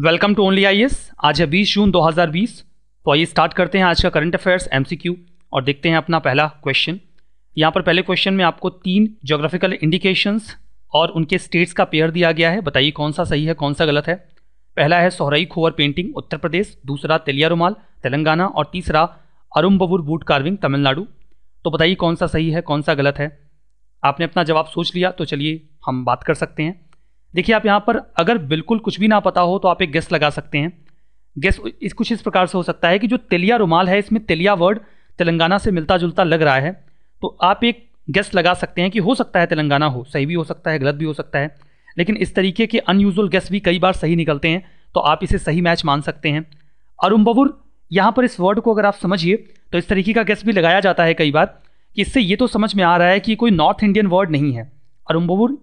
welcome to only I आज है बीस जून 2020 तो आइए स्टार्ट करते हैं आज का करंट अफेयर्स एम और देखते हैं अपना पहला क्वेश्चन यहाँ पर पहले क्वेश्चन में आपको तीन जोग्राफिकल इंडिकेशंस और उनके स्टेट्स का पेयर दिया गया है बताइए कौन सा सही है कौन सा गलत है पहला है सोहराई खोवर पेंटिंग उत्तर प्रदेश दूसरा तेलिया रुमाल तेलंगाना और तीसरा बबूर बूट कार्विंग तमिलनाडु तो बताइए कौन सा सही है कौन सा गलत है आपने अपना जवाब सोच लिया तो चलिए हम बात कर सकते हैं देखिए आप यहाँ पर अगर बिल्कुल कुछ भी ना पता हो तो आप एक गेस्ट लगा सकते हैं गेस्ट इस कुछ इस प्रकार से हो सकता है कि जो तेलिया रुमाल है इसमें तेलिया वर्ड तेलंगाना से मिलता जुलता लग रहा है तो आप एक गेस्ट लगा सकते हैं कि हो सकता है तेलंगाना हो सही भी हो सकता है गलत भी हो सकता है लेकिन इस तरीके के अनयूजल गेस्ट भी कई बार सही निकलते हैं तो आप इसे सही मैच मान सकते हैं अरुम्बवुर यहाँ पर इस वर्ड को अगर आप समझिए तो इस तरीके का गेस्ट भी लगाया जाता है कई बार कि इससे ये तो समझ में आ रहा है कि कोई नॉर्थ इंडियन वर्ड नहीं है अरुम्बवुर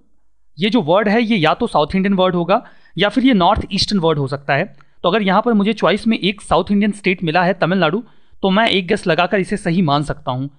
ये जो वर्ड है ये या तो साउथ इंडियन वर्ड होगा या फिर ये नॉर्थ ईस्टर्न वर्ड हो सकता है तो अगर यहाँ पर मुझे चॉइस में एक साउथ इंडियन स्टेट मिला है तमिलनाडु तो मैं एक गेस लगाकर इसे सही मान सकता हूँ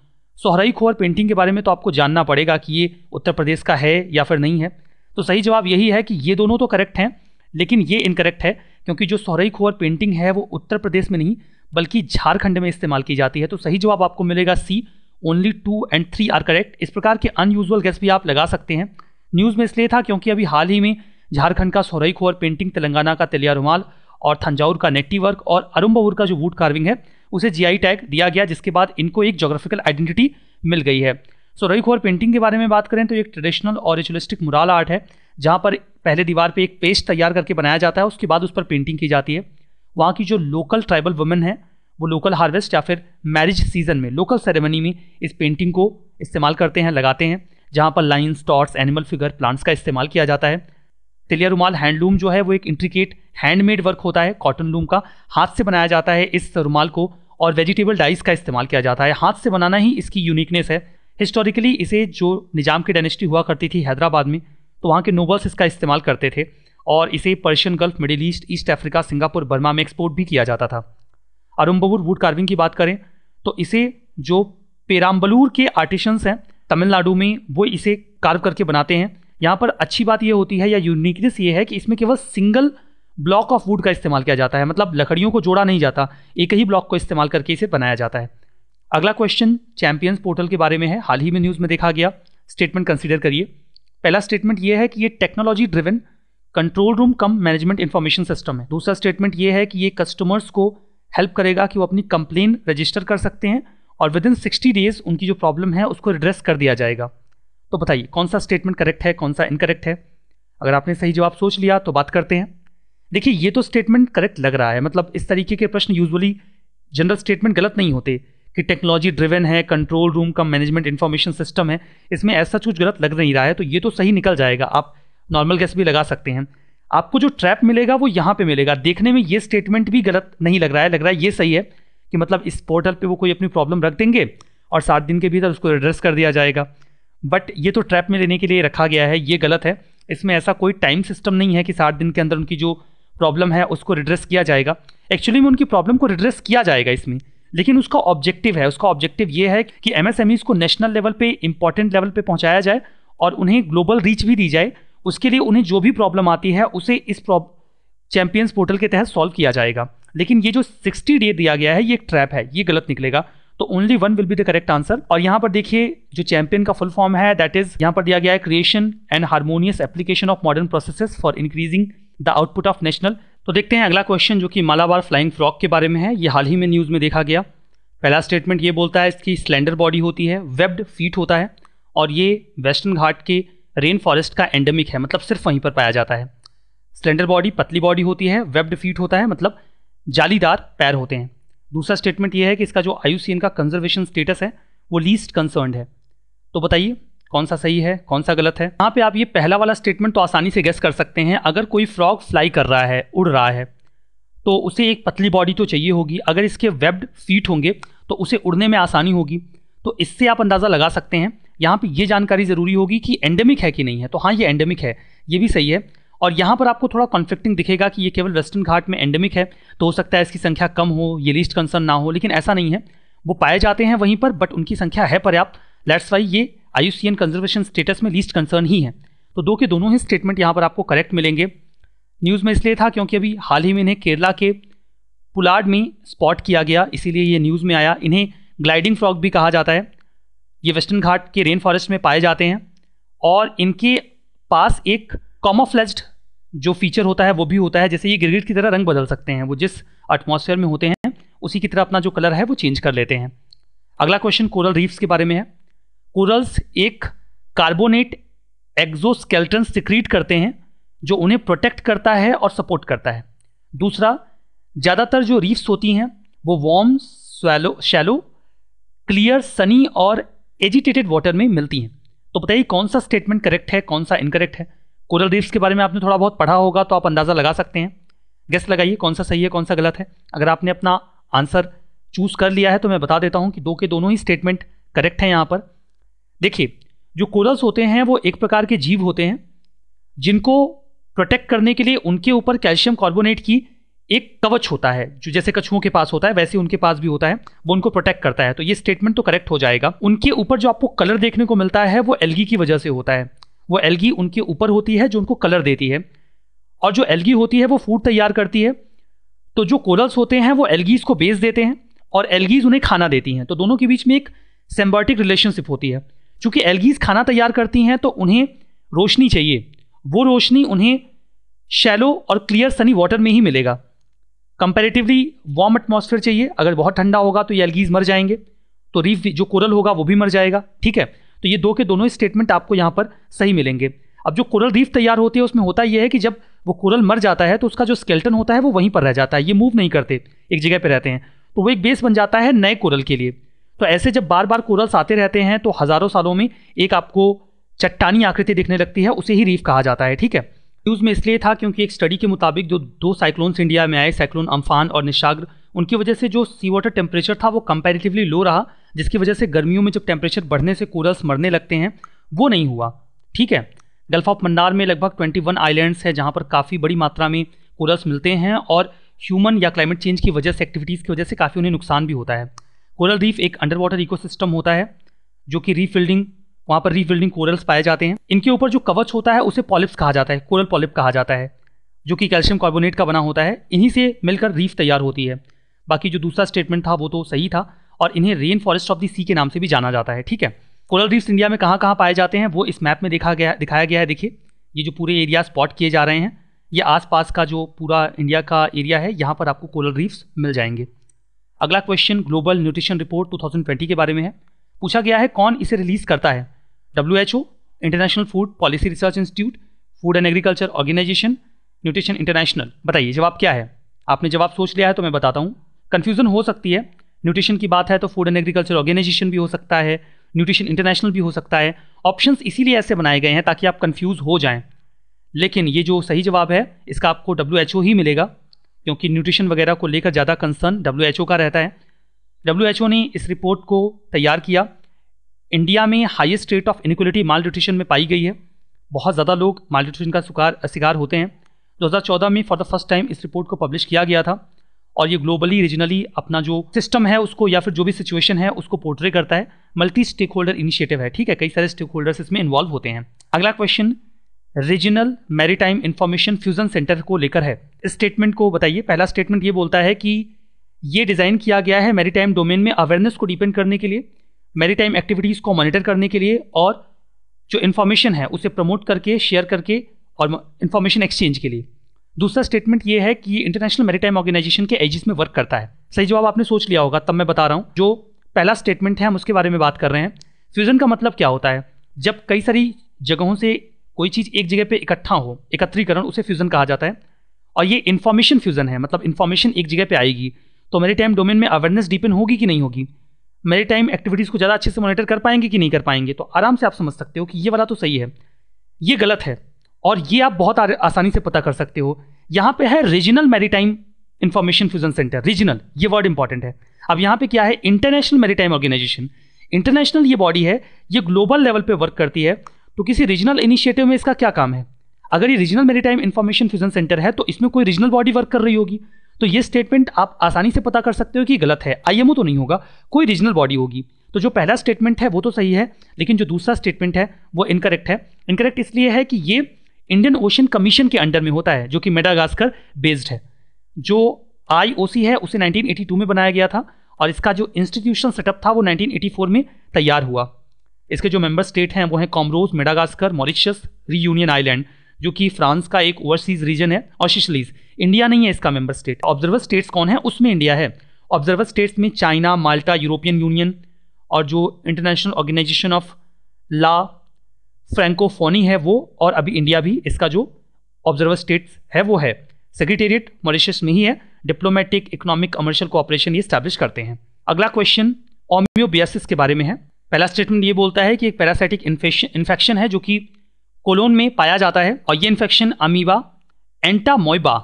सोहराई खोर पेंटिंग के बारे में तो आपको जानना पड़ेगा कि ये उत्तर प्रदेश का है या फिर नहीं है तो सही जवाब यही है कि ये दोनों तो करेक्ट हैं लेकिन ये इनकरेक्ट है क्योंकि जो सोहराई खोर पेंटिंग है वो उत्तर प्रदेश में नहीं बल्कि झारखंड में इस्तेमाल की जाती है तो सही जवाब आपको मिलेगा C only two and three are correct इस प्रकार के अनयूजल गैस भी आप लगा सकते हैं न्यूज़ में इसलिए था क्योंकि अभी हाल ही में झारखंड का सोरई खोर पेंटिंग तेलंगाना का तेलिया रुमाल और थंजाउर का नेट्टी वर्क और अरुम्बावुर का जो वुड कार्विंग है उसे जीआई टैग दिया गया जिसके बाद इनको एक जोग्राफिकल आइडेंटिटी मिल गई है सो रई खोर पेंटिंग के बारे में बात करें तो एक ट्रेडिशनल और रिचुअलिस्टिक मुराल आर्ट है जहाँ पर पहले दीवार पर एक पेस्ट तैयार करके बनाया जाता है उसके बाद उस पर पेंटिंग की जाती है वहाँ की जो लोकल ट्राइबल वुमेन है वो लोकल हार्वेस्ट या फिर मैरिज सीजन में लोकल सेरेमनी में इस पेंटिंग को इस्तेमाल करते हैं लगाते हैं जहाँ पर lines dots animal figure plants का इस्तेमाल किया जाता है तिलिया रुमाल हैंडलूम जो है वो एक इंट्रिकेट हैंडमेड वर्क होता है कॉटन लूम का हाथ से बनाया जाता है इस रुमाल को और वेजिटेबल डाइस का इस्तेमाल किया जाता है हाथ से बनाना ही इसकी यूनिकनेस है हिस्टोरिकली इसे जो निज़ाम की डायनेस्टी हुआ करती थी हैदराबाद में तो वहाँ के नोबल्स इसका इस्तेमाल करते थे और इसे Persian Gulf Middle East East Africa Singapore Burma में एक्सपोर्ट भी किया जाता था अरुम्बूर वुड कार्विंग की बात करें तो इसे जो पेराम्बलूर के आर्टिशंस हैं तमिलनाडु में वो इसे कार्व करके बनाते हैं यहाँ पर अच्छी बात यह होती है या यूनिकनेस ये है कि इसमें केवल सिंगल ब्लॉक ऑफ वुड का इस्तेमाल किया जाता है मतलब लकड़ियों को जोड़ा नहीं जाता एक ही ब्लॉक को इस्तेमाल करके इसे बनाया जाता है अगला क्वेश्चन चैंपियंस पोर्टल के बारे में है हाल ही में न्यूज़ में देखा गया स्टेटमेंट कंसिडर करिए पहला स्टेटमेंट ये है कि ये technology driven control room cum management information system है दूसरा स्टेटमेंट ये है कि ये कस्टमर्स को हेल्प करेगा कि वो अपनी कंप्लेन रजिस्टर कर सकते हैं और विद इन सिक्सटी डेज उनकी जो प्रॉब्लम है उसको रिड्रेस कर दिया जाएगा तो बताइए कौन सा स्टेटमेंट करेक्ट है कौन सा इनकरेक्ट है अगर आपने सही जवाब सोच लिया तो बात करते हैं देखिए ये तो स्टेटमेंट करेक्ट लग रहा है मतलब इस तरीके के प्रश्न यूजुअली जनरल स्टेटमेंट गलत नहीं होते कि टेक्नोलॉजी ड्रिवन है कंट्रोल रूम का मैनेजमेंट इन्फॉर्मेशन सिस्टम है इसमें ऐसा कुछ गलत लग नहीं रहा है तो ये तो सही निकल जाएगा आप नॉर्मल गैस भी लगा सकते हैं आपको जो ट्रैप मिलेगा वो यहाँ पे मिलेगा देखने में ये स्टेटमेंट भी गलत नहीं लग रहा है लग रहा है ये सही है कि मतलब इस पोर्टल पे वो कोई अपनी प्रॉब्लम रख देंगे और सात दिन के भीतर उसको एड्रेस कर दिया जाएगा बट ये तो ट्रैप में लेने के लिए रखा गया है ये गलत है इसमें ऐसा कोई टाइम सिस्टम नहीं है कि सात दिन के अंदर उनकी जो प्रॉब्लम है उसको रिड्रेस किया जाएगा एक्चुअली में उनकी प्रॉब्लम को रिड्रेस किया जाएगा इसमें लेकिन उसका ऑब्जेक्टिव है उसका ऑब्जेक्टिव ये है कि एमएसएमईज को नेशनल लेवल पे इंपॉर्टेंट लेवल पे पहुंचाया जाए और उन्हें ग्लोबल रीच भी दी जाए उसके लिए उन्हें जो भी प्रॉब्लम आती है उसे इस चैंपियंस पोर्टल के तहत सॉल्व किया जाएगा लेकिन ये जो सिक्सटी डे दिया गया है ये एक ट्रैप है ये गलत निकलेगा तो only one will be the correct answer और यहाँ पर देखिए जो चैंपियन का फुल फॉर्म है दैट इज यहाँ पर दिया गया है creation and harmonious application of modern process for increasing the output of national तो देखते हैं अगला क्वेश्चन जो कि मालाबार फ्लाइंग फ्रॉक के बारे में है ये हाल ही में न्यूज़ में देखा गया पहला स्टेटमेंट ये बोलता है इसकी स्लेंडर बॉडी होती है वेब्ड फीट होता है और ये वेस्टर्न घाट के रेन फॉरेस्ट का एंडेमिक है मतलब सिर्फ वहीं पर पाया जाता है स्लेंडर बॉडी पतली बॉडी होती है वेब्ड फीट होता है मतलब जालीदार पैर होते हैं दूसरा स्टेटमेंट ये है कि इसका जो आई का कंजर्वेशन स्टेटस है वो लीस्ट कंसर्न है तो बताइए कौन सा सही है कौन सा गलत है यहाँ पे आप ये पहला वाला स्टेटमेंट तो आसानी से गेस कर सकते हैं अगर कोई फ्रॉग फ्लाई कर रहा है उड़ रहा है तो उसे एक पतली बॉडी तो चाहिए होगी अगर इसके वेब्ड फीट होंगे तो उसे उड़ने में आसानी होगी तो इससे आप अंदाज़ा लगा सकते हैं यहाँ पे ये जानकारी ज़रूरी होगी कि एंडेमिक है कि नहीं है तो हाँ ये एंडेमिक है ये भी सही है और यहाँ पर आपको थोड़ा कॉन्फ्लिक्टिंग दिखेगा कि ये केवल वेस्टर्न घाट में एंडेमिक है तो हो सकता है इसकी संख्या कम हो ये लिस्ट कंसर्न ना हो लेकिन ऐसा नहीं है वो पाए जाते हैं वहीं पर बट उनकी संख्या है पर्याप्त लेट्स वाई ये आयुसीएन कंजर्वेशन स्टेटस में लीस्ट कंसर्न ही है तो दो के दोनों ही स्टेटमेंट यहाँ पर आपको करेक्ट मिलेंगे न्यूज़ में इसलिए था क्योंकि अभी हाल ही में इन्हें केरला के पुलाड में स्पॉट किया गया इसीलिए ये न्यूज़ में आया इन्हें ग्लाइडिंग फ्रॉग भी कहा जाता है ये वेस्टर्न घाट के रेन फॉरेस्ट में पाए जाते हैं और इनके पास एक कॉमोफ्लेज्ड जो फीचर होता है वो भी होता है जैसे ये गिरगिट की तरह रंग बदल सकते हैं वो जिस एटमोसफेयर में होते हैं उसी की तरह अपना जो कलर है वो चेंज कर लेते हैं अगला क्वेश्चन कोरल रीफ्स के बारे में है कोरल्स एक कार्बोनेट एग्जोस्केल्टन सिक्रीट करते हैं जो उन्हें प्रोटेक्ट करता है और सपोर्ट करता है दूसरा ज़्यादातर जो रीफ्स होती हैं वो warm swallow shallow clear sunny और एजिटेटेड वाटर में मिलती हैं तो बताइए कौन सा स्टेटमेंट करेक्ट है कौन सा इनकरेक्ट है कोरल रीफ्स के बारे में आपने थोड़ा बहुत पढ़ा होगा तो आप अंदाज़ा लगा सकते हैं गेस्ट लगाइए कौन सा सही है कौन सा गलत है अगर आपने अपना आंसर चूज़ कर लिया है तो मैं बता देता हूँ कि दो के दोनों ही स्टेटमेंट करेक्ट हैं यहाँ पर देखिए जो कोरल्स होते हैं वो एक प्रकार के जीव होते हैं जिनको प्रोटेक्ट करने के लिए उनके ऊपर कैल्शियम कार्बोनेट की एक कवच होता है जो जैसे कछुओं के पास होता है वैसे उनके पास भी होता है वो उनको प्रोटेक्ट करता है तो ये स्टेटमेंट तो करेक्ट हो जाएगा उनके ऊपर जो आपको कलर देखने को मिलता है वो एलगी की वजह से होता है वो एलगी उनके ऊपर होती है जो उनको कलर देती है और जो एलगी होती है वो फूड तैयार करती है तो जो कोरल्स होते हैं वो एलगीज को बेस देते हैं और एलगीज उन्हें खाना देती हैं तो दोनों के बीच में एक सेम्बॉटिक रिलेशनशिप होती है चूँकि एलगीज खाना तैयार करती हैं तो उन्हें रोशनी चाहिए वो रोशनी उन्हें शैलो और क्लियर सनी वाटर में ही मिलेगा कंपेरेटिवली वार्म एटमोसफेयर चाहिए अगर बहुत ठंडा होगा तो ये एलगीज मर जाएंगे तो रीफ जो कोरल होगा वो भी मर जाएगा ठीक है तो ये दो के दोनों स्टेटमेंट आपको यहाँ पर सही मिलेंगे अब जो कोरल रीफ तैयार होती है उसमें होता यह है कि जब वो कोरल मर जाता है तो उसका जो स्केल्टन होता है वो वहीं पर रह जाता है ये मूव नहीं करते एक जगह पर रहते हैं तो वो एक बेस बन जाता है नए कोरल के लिए तो ऐसे जब बार बार कोरल्स आते रहते हैं तो हज़ारों सालों में एक आपको चट्टानी आकृति दिखने लगती है उसे ही रीफ कहा जाता है ठीक है न्यूज़ में इसलिए था क्योंकि एक स्टडी के मुताबिक जो दो साइक्लोन्स इंडिया में आए साइक्लोन अम्फान और निशाग्र उनकी वजह से जो सी वाटर टेम्परेचर था वो कंपेरेटिवली लो रहा जिसकी वजह से गर्मियों में जब टेम्परेचर बढ़ने से कोरल्स मरने लगते हैं वो नहीं हुआ ठीक है गल्फ ऑफ मंडार में लगभग 21 आइलैंड्स हैं जहाँ पर काफ़ी बड़ी मात्रा में कोरल्स मिलते हैं और ह्यूमन या क्लाइमेट चेंज की वजह से एक्टिविटीज़ की वजह से काफ़ी उन्हें नुकसान भी होता है कोरल रीफ एक अंडर वाटर इको होता है जो कि रीफिल्डिंग वहाँ पर रीफिल्डिंग कोरल्स पाए जाते हैं इनके ऊपर जो कवच होता है उसे पॉलिप्स कहा जाता है कोरल पॉलिप कहा जाता है जो कि कैल्शियम कार्बोनेट का बना होता है इन्हीं से मिलकर रीफ तैयार होती है बाकी जो दूसरा स्टेटमेंट था वो तो सही था और इन्हें rain forest of the sea के नाम से भी जाना जाता है ठीक है कोरल रीफ्स इंडिया में कहाँ कहाँ पाए जाते हैं वो इस मैप में देखा गया दिखाया गया है देखिए ये जो पूरे एरिया स्पॉट किए जा रहे हैं ये आसपास का जो पूरा इंडिया का एरिया है यहाँ पर आपको कोरल रीफ्स मिल जाएंगे अगला क्वेश्चन ग्लोबल न्यूट्रिशन रिपोर्ट 2020 के बारे में है पूछा गया है कौन इसे रिलीज़ करता है W international food policy research institute food and agriculture organization nutrition international बताइए जवाब क्या है आपने जवाब सोच लिया है तो मैं बताता हूँ कन्फ्यूज़न हो सकती है न्यूट्रिशन की बात है तो फूड एंड एग्रीकल्चर ऑर्गेनाइजेशन भी हो सकता है न्यूट्रिशन इंटरनेशनल भी हो सकता है ऑप्शंस इसीलिए ऐसे बनाए गए हैं ताकि आप कंफ्यूज हो जाएं लेकिन ये जो सही जवाब है इसका आपको डब्ल्यू ही मिलेगा क्योंकि न्यूट्रिशन वगैरह को लेकर ज़्यादा कंसर्न डब्ल्यू का रहता है डब्ल्यू ने इस रिपोर्ट को तैयार किया इंडिया में highest rate of inequality malnutrition में पाई गई है बहुत ज़्यादा लोग माल न्यूट्रिशन का शिकार होते हैं 2014 में फॉर द फर्स्ट टाइम इस रिपोर्ट को पब्लिश किया गया था और ये ग्लोबली रीजनली अपना जो सिस्टम है उसको या फिर जो भी सिचुएशन है उसको पोर्ट्रे करता है मल्टी स्टेक होल्डर इनिशिएटिव है ठीक है कई सारे स्टेक होल्डर्स इसमें इन्वॉल्व होते हैं अगला question regional maritime information fusion centre को लेकर है इस स्टेटमेंट को बताइए पहला स्टेटमेंट ये बोलता है कि ये डिज़ाइन किया गया है मैरीटाइम डोमेन में अवेयरनेस को डिपेंड करने के लिए मैरीटाइम एक्टिविटीज़ को मॉनिटर करने के लिए और जो इन्फॉर्मेशन है उसे प्रमोट करके शेयर करके और इन्फॉर्मेशन एक्सचेंज के लिए दूसरा स्टेटमेंट ये है कि इंटरनेशनल मेरीटाइम ऑर्गेनाइजेशन के एजिस में वर्क करता है सही जवाब आपने सोच लिया होगा तब मैं बता रहा हूँ जो पहला स्टेटमेंट है हम उसके बारे में बात कर रहे हैं फ्यूज़न का मतलब क्या होता है जब कई सारी जगहों से कोई चीज़ एक जगह पे इकट्ठा हो एकत्रीकरण उसे फ्यूज़न कहा जाता है और ये इन्फॉर्मेशन फ्यूज़न है मतलब इन्फॉर्मेशन एक जगह पे आएगी तो मेरे टाइम डोमेन में अवेयरनेस डीपन होगी कि नहीं होगी मेरे टाइम एक्टिविटीज़ को ज़्यादा अच्छे से मॉनिटर कर पाएंगे कि नहीं कर पाएंगे तो आराम से आप समझ सकते हो कि ये वाला तो सही है ये गलत है और ये आप बहुत आसानी से पता कर सकते हो यहाँ पे है regional maritime information fusion centre regional ये वर्ड इंपॉर्टेंट है अब यहाँ पे क्या है इंटरनेशनल मैरीटाइम ऑर्गेनाइजेशन इंटरनेशनल ये बॉडी है ये ग्लोबल लेवल पे वर्क करती है तो किसी रीजनल इनिशिएटिव में इसका क्या काम है अगर ये regional maritime information fusion centre है तो इसमें कोई रीजनल बॉडी वर्क कर रही होगी तो ये स्टेटमेंट आप आसानी से पता कर सकते हो कि गलत है आई तो नहीं होगा कोई रीजनल बॉडी होगी तो जो पहला स्टेटमेंट है वो तो सही है लेकिन जो दूसरा स्टेटमेंट है वो इनकरेक्ट है इनकरेक्ट इसलिए है कि ये इंडियन ओशन कमीशन के अंडर में होता है जो कि मेडागास्कर बेस्ड है जो आई है उसे 1982 में बनाया गया था और इसका जो इंस्टीट्यूशन सेटअप था वो 1984 में तैयार हुआ इसके जो मेंबर स्टेट हैं वो हैं Comoros Madagascar Mauritius Reunion island जो कि फ्रांस का एक ओवरसीज रीजन है और शिशलीज इंडिया नहीं है इसका मेंबर स्टेट ऑब्जर्वर स्टेट्स कौन है उसमें इंडिया है ऑब्जर्वर स्टेट्स में चाइना माल्टा यूरोपियन यूनियन और जो international organization of la Francophonie है वो और अभी इंडिया भी इसका जो ऑब्जर्वर स्टेट है वो है सेक्रेटेरिएट मॉरिशस में ही है डिप्लोमेटिक इकोनॉमिक कमर्शियल कोऑपरेशन ये स्टैब्लिश करते हैं अगला क्वेश्चन ओम्योबियासिस के बारे में है पहला स्टेटमेंट ये बोलता है कि एक पैरासाइटिक इन्फेक्शन है जो कि कोलोन में पाया जाता है और ये इन्फेक्शन अमीबा एंटामोइबा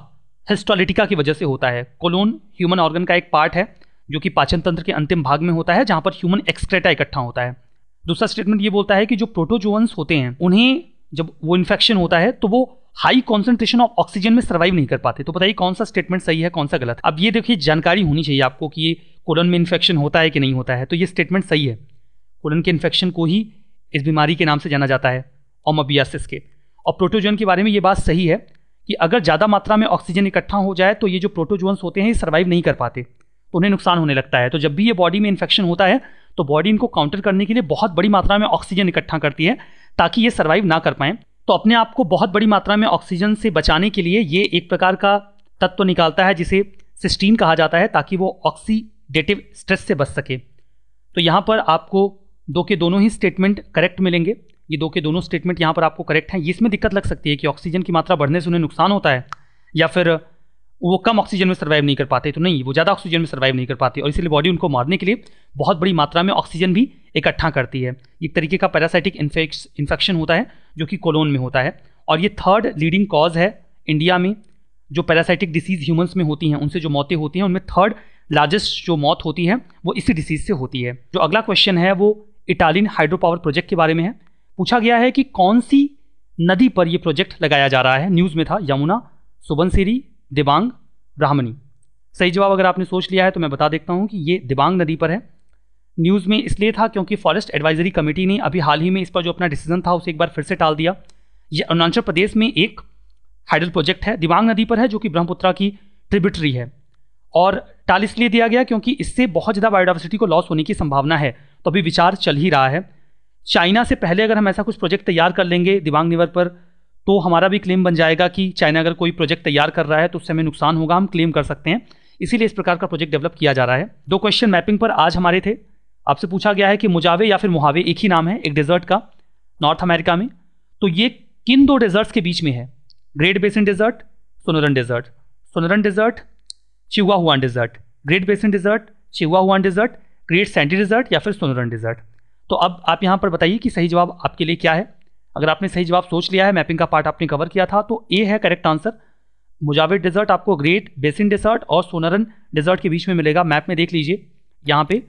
हिस्टोलिटिका की वजह से होता है कोलोन ह्यूमन ऑर्गन का एक पार्ट है जो कि पाचन तंत्र के अंतिम भाग में होता है जहाँ पर ह्यूमन एक्सक्रेटा इकट्ठा होता है दूसरा स्टेटमेंट ये बोलता है कि जो प्रोटोजोअन्स होते हैं उन्हें जब वो इन्फेक्शन होता है तो वो हाई कॉन्सेंट्रेशन ऑफ ऑक्सीजन में सर्वाइव नहीं कर पाते तो बताइए कौन सा स्टेटमेंट सही है कौन सा गलत अब ये देखिए जानकारी होनी चाहिए आपको कि ये कोलन में इन्फेक्शन होता है कि नहीं होता है तो ये स्टेटमेंट सही है कोलन के इन्फेक्शन को ही इस बीमारी के नाम से जाना जाता है ओमोबियासिस के और प्रोटोजोन के बारे में ये बात सही है कि अगर ज़्यादा मात्रा में ऑक्सीजन इकट्ठा हो जाए तो ये जो प्रोटोजोन्स होते हैं ये सर्वाइव नहीं कर पाते तो उन्हें नुकसान होने लगता है तो जब भी ये बॉडी में इन्फेक्शन होता है तो बॉडी इनको काउंटर करने के लिए बहुत बड़ी मात्रा में ऑक्सीजन इकट्ठा करती है ताकि ये सर्वाइव ना कर पाएँ तो अपने आप को बहुत बड़ी मात्रा में ऑक्सीजन से बचाने के लिए ये एक प्रकार का तत्व निकालता है जिसे सिस्टीन कहा जाता है ताकि वो ऑक्सीडेटिव स्ट्रेस से बच सके तो यहाँ पर आपको दो के दोनों ही स्टेटमेंट करेक्ट मिलेंगे ये दो के दोनों स्टेटमेंट यहाँ पर आपको करेक्ट हैं इसमें दिक्कत लग सकती है कि ऑक्सीजन की मात्रा बढ़ने से उन्हें नुकसान होता है या फिर वो कम ऑक्सीजन में सर्वाइव नहीं कर पाते तो नहीं वो ज़्यादा ऑक्सीजन में सर्वाइव नहीं कर पाते और इसलिए बॉडी उनको मारने के लिए बहुत बड़ी मात्रा में ऑक्सीजन भी इकट्ठा करती है एक तरीके का पैरासाइटिक इन्फेक्शन होता है जो कि कोलोन में होता है और ये थर्ड लीडिंग कॉज है इंडिया में जो पैरासाइटिक डिसीज़ ह्यूमन्स में होती हैं उनसे जो मौतें होती हैं उनमें थर्ड लार्जेस्ट जो मौत होती है वो इसी डिसीज़ से होती है जो अगला क्वेश्चन है वो इटालियन हाइड्रो पावर प्रोजेक्ट के बारे में है पूछा गया है कि कौन सी नदी पर ये प्रोजेक्ट लगाया जा रहा है न्यूज़ में था यमुना सुबनसिरी दिबांग ब्राह्मणी सही जवाब अगर आपने सोच लिया है तो मैं बता देता हूँ कि ये दिबांग नदी पर है न्यूज़ में इसलिए था क्योंकि फॉरेस्ट एडवाइजरी कमेटी ने अभी हाल ही में इस पर जो अपना डिसीजन था उसे एक बार फिर से टाल दिया ये अरुणाचल प्रदेश में एक हाइडल प्रोजेक्ट है दिबांग नदी पर है जो कि ब्रह्मपुत्रा की ट्रिब्यूटरी है और टाल इसलिए दिया गया क्योंकि इससे बहुत ज़्यादा बायोडाइवर्सिटी को लॉस होने की संभावना है तो अभी विचार चल ही रहा है चाइना से पहले अगर हम ऐसा कुछ प्रोजेक्ट तैयार कर लेंगे दिबांग नीवर पर तो हमारा भी क्लेम बन जाएगा कि चाइना अगर कोई प्रोजेक्ट तैयार कर रहा है तो उससे हमें नुकसान होगा हम क्लेम कर सकते हैं इसीलिए इस प्रकार का प्रोजेक्ट डेवलप किया जा रहा है दो क्वेश्चन मैपिंग पर आज हमारे थे आपसे पूछा गया है कि मुजावे या फिर मुहावे एक ही नाम है एक डेजर्ट का नॉर्थ अमेरिका में तो ये किन दो डेजर्ट्स के बीच में है Great Basin desert Sonoran desert Sonoran desert Chihuahuan desert Great Basin desert Chihuahuan desert great Sandy desert या फिर सोनोरन डेजर्ट तो अब आप यहाँ पर बताइए कि सही जवाब आपके लिए क्या है अगर आपने सही जवाब सोच लिया है मैपिंग का पार्ट आपने कवर किया था तो ए है करेक्ट आंसर मुजाविर डेजर्ट आपको ग्रेट बेसिन डेजर्ट और सोनरन डेजर्ट के बीच में मिलेगा मैप में देख लीजिए यहाँ पे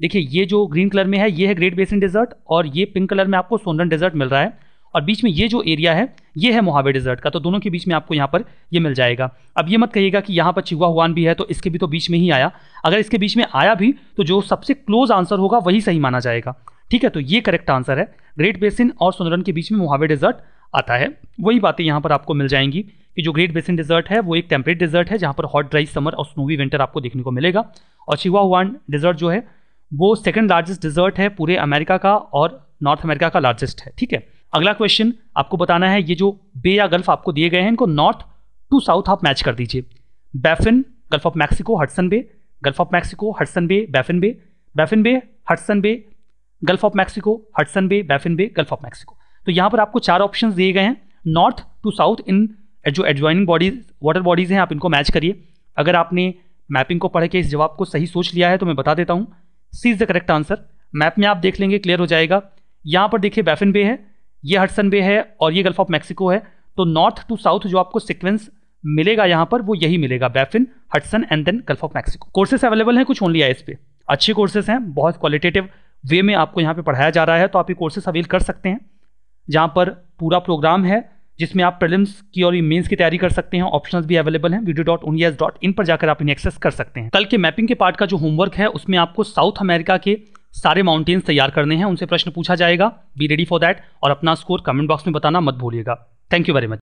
देखिए ये जो ग्रीन कलर में है ये है ग्रेट बेसिन डेजर्ट और ये पिंक कलर में आपको सोनरन डेजर्ट मिल रहा है और बीच में ये जो एरिया है ये है मोहावे डेजर्ट का तो दोनों के बीच में आपको यहाँ पर ये मिल जाएगा अब ये मत कहिएगा कि यहाँ पर चिवा हुआन भी है तो इसके भी तो बीच में ही आया अगर इसके बीच में आया भी तो जो सबसे क्लोज आंसर होगा वही सही माना जाएगा ठीक है तो ये करेक्ट आंसर है ग्रेट बेसिन और सुंदरन के बीच में मुहावे डेजर्ट आता है वही बातें यहाँ पर आपको मिल जाएंगी कि जो ग्रेट बेसिन डेजर्ट है वो एक टेम्परेट डेजर्ट है जहाँ पर हॉट ड्राई समर और स्नोवी विंटर आपको देखने को मिलेगा और चिवावान डेजर्ट जो है वो सेकेंड लार्जेस्ट डिजर्ट है पूरे अमेरिका का और नॉर्थ अमेरिका का लार्जेस्ट है ठीक है अगला क्वेश्चन आपको बताना है ये जो बे या गल्फ आपको दिए गए हैं इनको नॉर्थ टू साउथ आप मैच कर दीजिए Baffin Gulf of Mexico Hudson Bay Gulf of Mexico Hudson Bay Baffin Bay Baffin Bay Hudson Bay Gulf of Mexico Hudson Bay Baffin Bay Gulf of Mexico तो यहाँ पर आपको चार option दिए गए हैं नॉर्थ टू साउथ इन जो adjoining bodies water bodies हैं आप इनको मैच करिए अगर आपने मैपिंग को पढ़ के इस जवाब को सही सोच लिया है तो मैं बता देता हूँ C is the correct answer map में आप देख लेंगे क्लियर हो जाएगा यहाँ पर देखिए बैफिन बे है ये हटसन बे है और ये गल्फ ऑफ मैक्सिको है तो नॉर्थ टू साउथ जो आपको सिक्वेंस मिलेगा यहाँ पर वो यही मिलेगा Baffin Hudson and then Gulf of Mexico courses available हैं कुछ ओनली आई इस पर अच्छे कोर्सेस हैं बहुत क्वालिटेटिव वे में आपको यहाँ पे पढ़ाया जा रहा है तो आप ये कोर्सेस अवेल कर सकते हैं जहाँ पर पूरा प्रोग्राम है जिसमें आप प्रिलिम्स की और मेंस की तैयारी कर सकते हैं ऑप्शंस भी अवेलेबल हैं वीडियो डॉट उनियास डॉट इन पर जाकर आप इन्हें एक्सेस कर सकते हैं कल के मैपिंग के पार्ट का जो होमवर्क है उसमें आपको साउथ अमेरिका के सारे माउंटेन्स तैयार करने हैं उनसे प्रश्न पूछा जाएगा बी रेडी फॉर दैट और अपना स्कोर कमेंट बॉक्स में बताना मत भूलिएगा थैंक यू वेरी मच